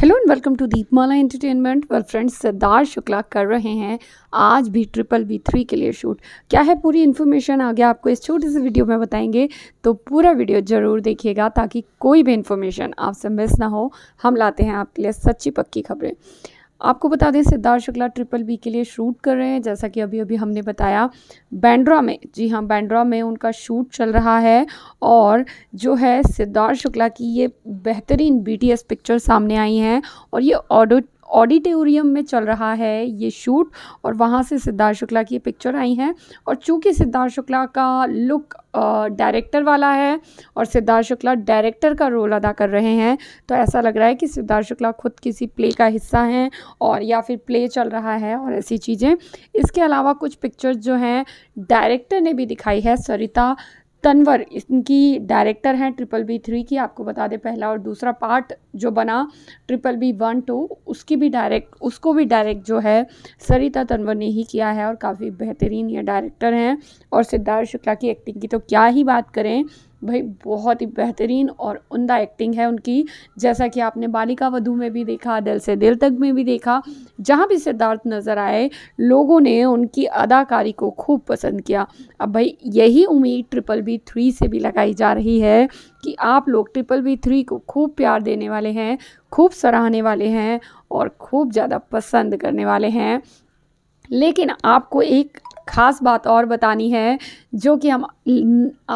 hello and welcome to Deepmala entertainment well friends Sardar Shukla कर रहे हैं आज भी ट्रिपल बी थ्री के लिए शूट क्या है पूरी इन्फॉर्मेशन आगे आपको इस छोटे से वीडियो में बताएंगे तो पूरा वीडियो ज़रूर देखिएगा ताकि कोई भी इन्फॉर्मेशन आपसे मिस ना हो हम लाते हैं आपके लिए सच्ची पक्की खबरें आपको बता दें सिद्धार्थ शुक्ला ट्रिपल बी के लिए शूट कर रहे हैं जैसा कि अभी अभी हमने बताया बैंड्रा में जी हाँ बैंड्रा में उनका शूट चल रहा है और जो है सिद्धार्थ शुक्ला की ये बेहतरीन बीटीएस पिक्चर सामने आई हैं और ये ऑडिट ऑडिटोरियम में चल रहा है ये शूट और वहाँ से सिद्धार्थ शुक्ला की पिक्चर आई हैं और चूँकि सिद्धार्थ शुक्ला का लुक डायरेक्टर वाला है और सिद्धार्थ शुक्ला डायरेक्टर का रोल अदा कर रहे हैं तो ऐसा लग रहा है कि सिद्धार्थ शुक्ला खुद किसी प्ले का हिस्सा हैं और या फिर प्ले चल रहा है और ऐसी चीज़ें इसके अलावा कुछ पिक्चर्स जो हैं डायरेक्टर ने भी दिखाई है सरिता तनवर इनकी डायरेक्टर हैं ट्रिपल बी थ्री की आपको बता दें पहला और दूसरा पार्ट जो बना ट्रिपल बी वन टू उसकी भी डायरेक्ट उसको भी डायरेक्ट जो है सरिता तनवर ने ही किया है और काफ़ी बेहतरीन ये डायरेक्टर हैं और सिद्धार्थ शुक्ला की एक्टिंग की तो क्या ही बात करें भाई बहुत ही बेहतरीन और उमदा एक्टिंग है उनकी जैसा कि आपने बालिका वधू में भी देखा दिल से दिल तक में भी देखा जहाँ भी सिद्धार्थ नज़र आए लोगों ने उनकी अदाकारी को खूब पसंद किया अब भाई यही उम्मीद ट्रिपल बी थ्री से भी लगाई जा रही है कि आप लोग ट्रिपल बी थ्री को खूब प्यार देने वाले हैं खूब सराहने वाले हैं और खूब ज़्यादा पसंद करने वाले हैं लेकिन आपको एक ख़ास बात और बतानी है जो कि हम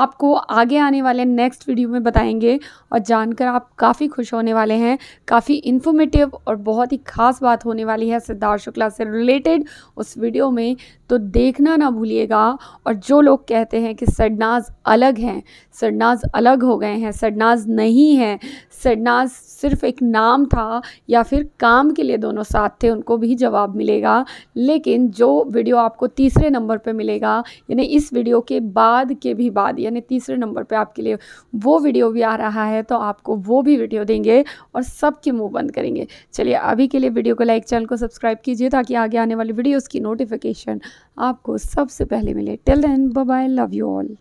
आपको आगे आने वाले नेक्स्ट वीडियो में बताएंगे और जानकर आप काफ़ी खुश होने वाले हैं काफ़ी इन्फॉर्मेटिव और बहुत ही ख़ास बात होने वाली है सिद्धार्थ शुक्ला से रिलेटेड उस वीडियो में तो देखना ना भूलिएगा और जो लोग कहते हैं कि सरनाज अलग हैं सरनाज अलग हो गए हैं सरनाज नहीं है सडनाज सिर्फ एक नाम था या फिर काम के लिए दोनों साथ थे उनको भी जवाब मिलेगा लेकिन जो वीडियो आपको तीसरे नंबर पे मिलेगा यानी इस वीडियो के बाद के भी बाद यानी तीसरे नंबर पे आपके लिए वो वीडियो भी आ रहा है तो आपको वो भी वीडियो देंगे और सबके मुंह बंद करेंगे चलिए अभी के लिए वीडियो को लाइक चैनल को सब्सक्राइब कीजिए ताकि आगे आने वाली वीडियोज़ की नोटिफिकेशन आपको सबसे पहले मिले till then bye love you all